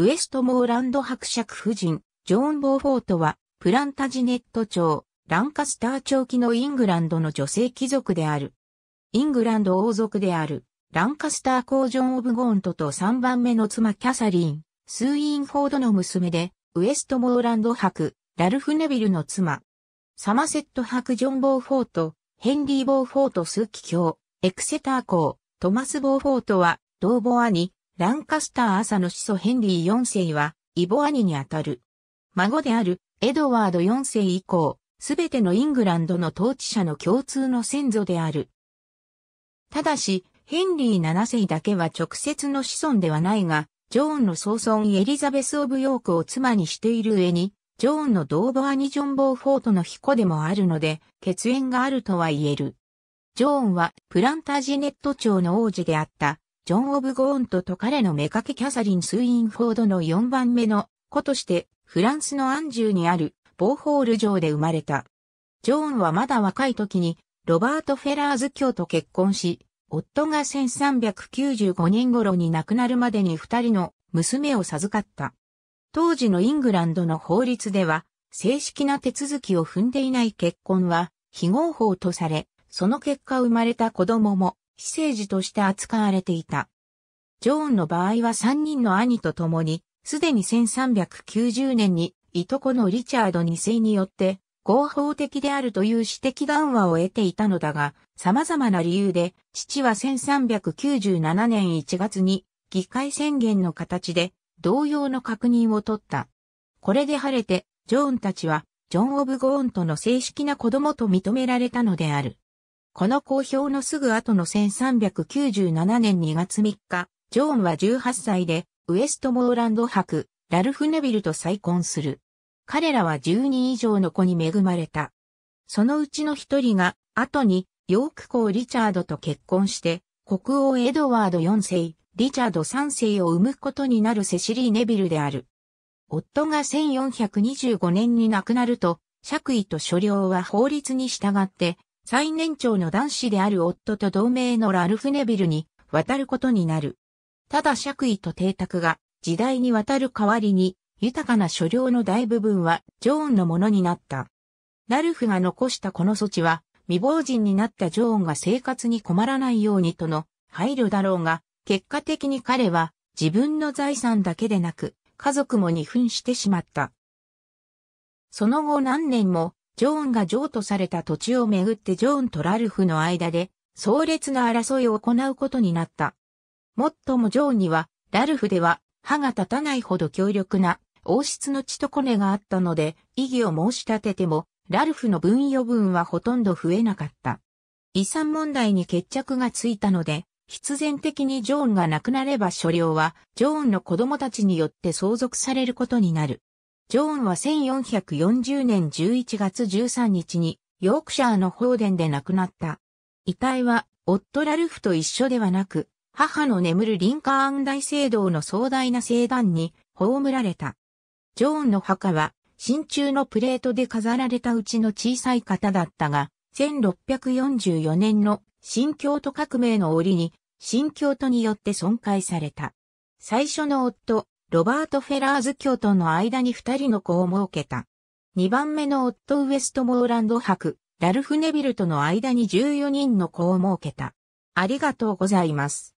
ウエストモーランド伯爵夫人、ジョーン・ボーフォートは、プランタジネット朝、ランカスター朝期のイングランドの女性貴族である。イングランド王族である、ランカスター公ジョン・オブ・ゴーントと3番目の妻キャサリン、スーイン・フォードの娘で、ウエストモーランド伯、ラルフ・ネビルの妻。サマセット伯ジョン・ボーフォート、ヘンリー・ボーフォート・スーキ卿、エクセター公、トマス・ボーフォートは、同母兄、ランカスター朝の始祖ヘンリー4世は、イボ兄にあたる。孫である、エドワード4世以降、すべてのイングランドの統治者の共通の先祖である。ただし、ヘンリー7世だけは直接の子孫ではないが、ジョーンの総孫エリザベス・オブ・ヨークを妻にしている上に、ジョーンの同母兄ジョン・ボーフォートの彦でもあるので、血縁があるとは言える。ジョーンはプランタージネット朝の王子であった、ジョン・オブ・ゴーントと彼の目けキャサリン・スインフォードの4番目の子として、フランスのアンジューにあるボーホール城で生まれた。ジョーンはまだ若い時に、ロバート・フェラーズ卿と結婚し、夫が1395年頃に亡くなるまでに二人の娘を授かった。当時のイングランドの法律では、正式な手続きを踏んでいない結婚は、非合法とされ、その結果生まれた子供も非政治として扱われていた。ジョーンの場合は3人の兄と共に、すでに1390年に、いとこのリチャード2世によって、合法的であるという指摘談話を得ていたのだが、様々な理由で、父は1397年1月に、議会宣言の形で、同様の確認を取った。これで晴れて、ジョーンたちは、ジョン・オブ・ゴーンとの正式な子供と認められたのである。この公表のすぐ後の1397年2月3日、ジョーンは18歳で、ウエストモーランド博、ラルフ・ネビルと再婚する。彼らは10人以上の子に恵まれた。そのうちの一人が、後に、ヨーク公リチャードと結婚して、国王エドワード4世、リチャード3世を生むことになるセシリー・ネビルである。夫が1425年に亡くなると、爵位と所領は法律に従って最年長の男子である夫と同盟のラルフ・ネビルに渡ることになる。ただ爵位と邸宅が時代に渡る代わりに豊かな所領の大部分はジョーンのものになった。ラルフが残したこの措置は未亡人になったジョーンが生活に困らないようにとの配慮だろうが、結果的に彼は自分の財産だけでなく家族も二分してしまった。その後何年もジョーンが譲渡された土地をめぐってジョーンとラルフの間で、壮烈な争いを行うことになった。もっともジョーンには、ラルフでは、歯が立たないほど強力な、王室の血とコネがあったので、異議を申し立てても、ラルフの分与分はほとんど増えなかった。遺産問題に決着がついたので、必然的にジョーンが亡くなれば所領は、ジョーンの子供たちによって相続されることになる。ジョーンは1440年11月13日にヨークシャーの放電で亡くなった。遺体は夫ラルフと一緒ではなく、母の眠るリンカーン大聖堂の壮大な聖壇に葬られた。ジョーンの墓は真鍮のプレートで飾られたうちの小さい方だったが、1644年の新京都革命の折に新京都によって損壊された。最初の夫、ロバート・フェラーズ教徒の間に二人の子を設けた。二番目の夫ウエストモーランド博、ラルフ・ネビルとの間に14人の子を設けた。ありがとうございます。